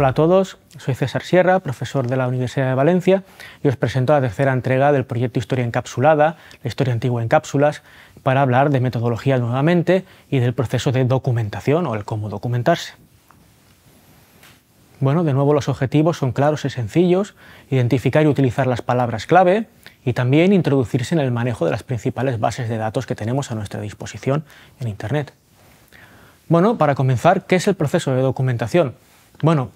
Hola a todos, soy César Sierra, profesor de la Universidad de Valencia y os presento la tercera entrega del proyecto Historia Encapsulada, la historia antigua en cápsulas, para hablar de metodología nuevamente y del proceso de documentación o el cómo documentarse. Bueno, de nuevo los objetivos son claros y sencillos, identificar y utilizar las palabras clave y también introducirse en el manejo de las principales bases de datos que tenemos a nuestra disposición en Internet. Bueno, para comenzar, ¿qué es el proceso de documentación? Bueno,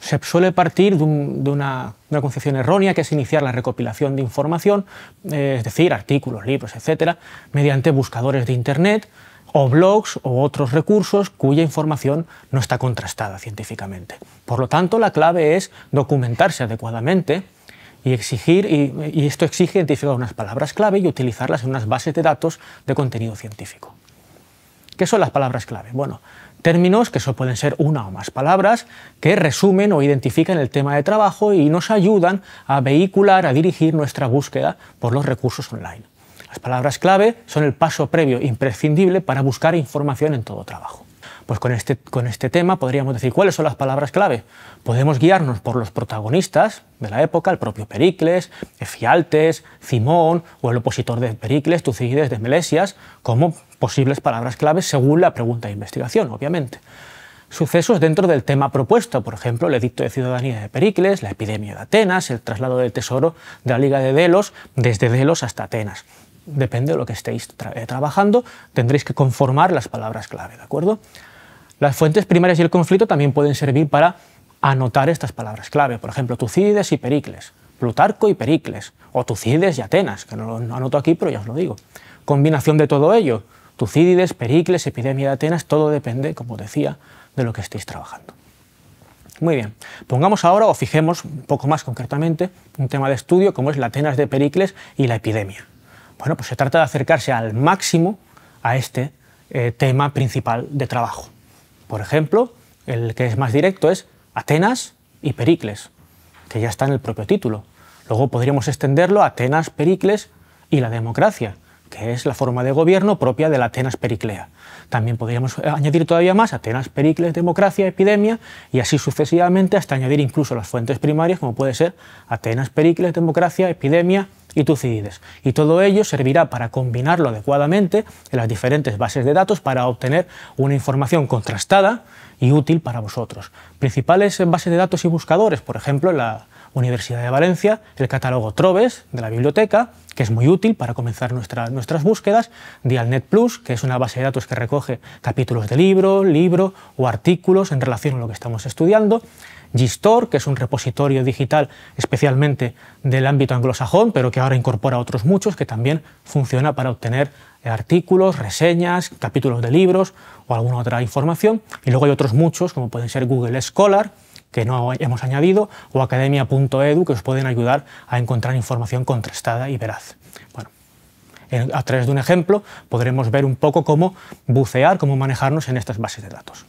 se suele partir de, una, concepción errónea que es iniciar la recopilación de información, eh, es decir, artículos, libros, etcétera, mediante buscadores de Internet o blogs o otros recursos cuya información no está contrastada científicamente. Por lo tanto, la clave es documentarse adecuadamente y exigir, y esto exige identificar unas palabras clave y utilizarlas en unas bases de datos de contenido científico. ¿Qué son las palabras clave? Bueno, términos que solo pueden ser una o más palabras que resumen o identifican el tema de trabajo y nos ayudan a vehicular, a dirigir nuestra búsqueda por los recursos online. Las palabras clave son el paso previo imprescindible para buscar información en todo trabajo. Pues este, con este, tema podríamos decir cuáles son las palabras clave. Podemos guiarnos por los protagonistas de la época, el propio Pericles, Efialtes, Cimón o el opositor de Pericles, Tucídides de Melesias, como posibles palabras clave según la pregunta de investigación, obviamente sucesos dentro del tema propuesto, por ejemplo, el edicto de ciudadanía de Pericles, la epidemia de Atenas, el traslado del tesoro de la Liga de Delos desde Delos hasta Atenas. Depende de lo que estéis eh, trabajando, tendréis que conformar las palabras clave, ¿de acuerdo? Las fuentes primarias y el conflicto también pueden servir para anotar estas palabras clave. Por ejemplo, Tucídides y Pericles, Plutarco y Pericles, o Tucídides y Atenas, que no lo anoto aquí, pero ya os lo digo. Combinación de todo ello, Tucídides, Pericles, epidemia de Atenas, todo depende, como decía, de lo que estéis trabajando. Muy bien, pongamos ahora o fijemos un poco más concretamente un tema de estudio como es la Atenas de Pericles y la epidemia. Bueno, pues se trata de acercarse al máximo a este eh, tema principal de trabajo. Por ejemplo, el que es más directo es Atenas y Pericles, que ya está en el propio título. Luego podríamos extenderlo a Atenas, Pericles y la democracia, que es la forma de gobierno propia de la Atenas Periclea. También podríamos eh, añadir todavía más Atenas, Pericles, democracia, epidemia, y así sucesivamente hasta añadir incluso las fuentes primarias, como puede ser Atenas, Pericles, democracia, epidemia, y Y todo ello servirá para combinarlo adecuadamente en las diferentes bases de datos para obtener una información contrastada y útil para vosotros. Principales bases de datos y buscadores, por ejemplo, la Universidad de Valencia, el catálogo Troves de la biblioteca, que es muy útil para comenzar nuestras búsquedas, Dialnet Plus, que es una base de datos que recoge capítulos de libro, libro o artículos en relación a lo que estamos estudiando, GStore, que es un repositorio digital especialmente del ámbito anglosajón, pero que ahora incorpora otros muchos, que también funciona para obtener eh, artículos, reseñas, capítulos de libros o alguna otra información. Y luego hay otros muchos, como pueden ser Google Scholar, que no hemos añadido, o academia.edu, que os pueden ayudar a encontrar información contrastada y veraz. Bueno, a través de un ejemplo podremos ver un poco cómo bucear, cómo manejarnos en estas bases de datos.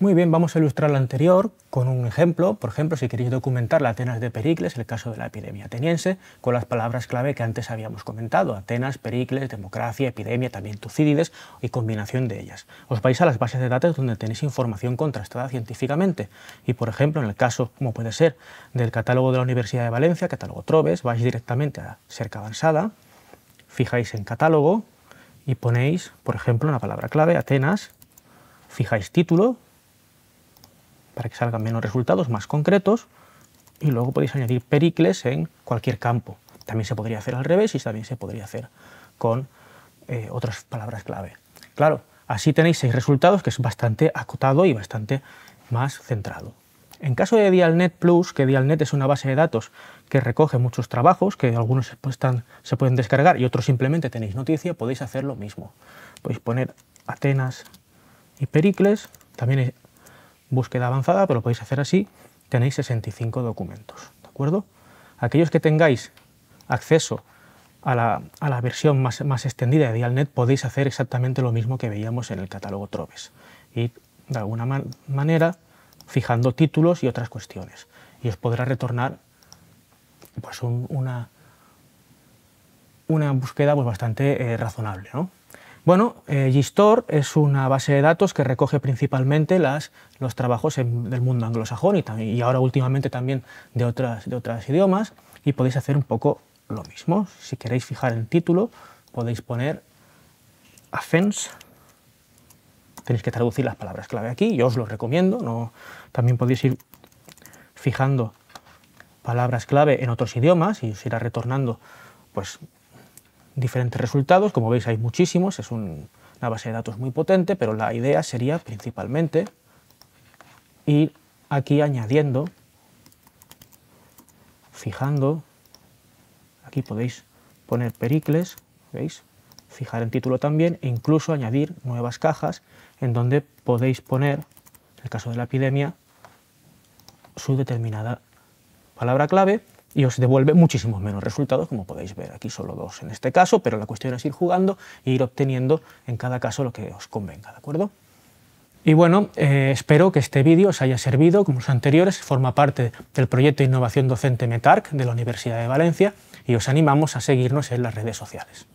Muy bien, vamos a ilustrar lo anterior con un ejemplo. Por ejemplo, si queréis documentar la Atenas de Pericles, el caso de la epidemia ateniense, con las palabras clave que antes habíamos comentado, Atenas, Pericles, democracia, epidemia, también Tucídides y combinación de ellas. Os vais a las bases de datos donde tenéis información contrastada científicamente. Y, por ejemplo, en el caso, como puede ser, del catálogo de la Universidad de Valencia, catálogo Troves, vais directamente a cerca avanzada, fijáis en catálogo y ponéis, por ejemplo, una palabra clave, Atenas, fijáis título, para que salgan menos resultados más concretos y luego podéis añadir pericles en cualquier campo. También se podría hacer al revés y también se podría hacer con eh, otras palabras clave. Claro, así tenéis seis resultados que es bastante acotado y bastante más centrado. En caso de Dialnet Plus, que Dialnet es una base de datos que recoge muchos trabajos, que algunos se pueden descargar y otros simplemente tenéis noticia, podéis hacer lo mismo. Podéis poner Atenas y Pericles, también búsqueda avanzada, pero podéis hacer así, tenéis 65 documentos. ¿De acuerdo? Aquellos que tengáis acceso a la, a la versión más, extendida de Dialnet podéis hacer exactamente lo mismo que veíamos en el catálogo Troves. Y de alguna manera fijando títulos y otras cuestiones. Y os podrá retornar pues, una, una búsqueda pues, bastante eh, razonable. ¿no? Bueno, eh, GStore es una base de datos que recoge principalmente los trabajos del mundo anglosajón y, ahora últimamente también de otras, otros idiomas y podéis hacer un poco lo mismo. Si queréis fijar el título podéis poner AFENS. tenéis que traducir las palabras clave aquí, yo os lo recomiendo, no, también podéis ir fijando palabras clave en otros idiomas y os irá retornando pues diferentes resultados. Como veis hay muchísimos, es una base de datos muy potente, pero la idea sería principalmente ir aquí añadiendo, fijando, aquí podéis poner pericles, ¿veis? fijar en título también e incluso añadir nuevas cajas en donde podéis poner, en el caso de la epidemia, su determinada palabra clave y os devuelve muchísimos menos resultados, como podéis ver aquí, solo dos en este caso, pero la cuestión es ir jugando e ir obteniendo en cada caso lo que os convenga, ¿de acuerdo? Y bueno, eh, espero que este vídeo os haya servido, como los anteriores, forma parte del proyecto de Innovación Docente METARC de la Universidad de Valencia y os animamos a seguirnos en las redes sociales.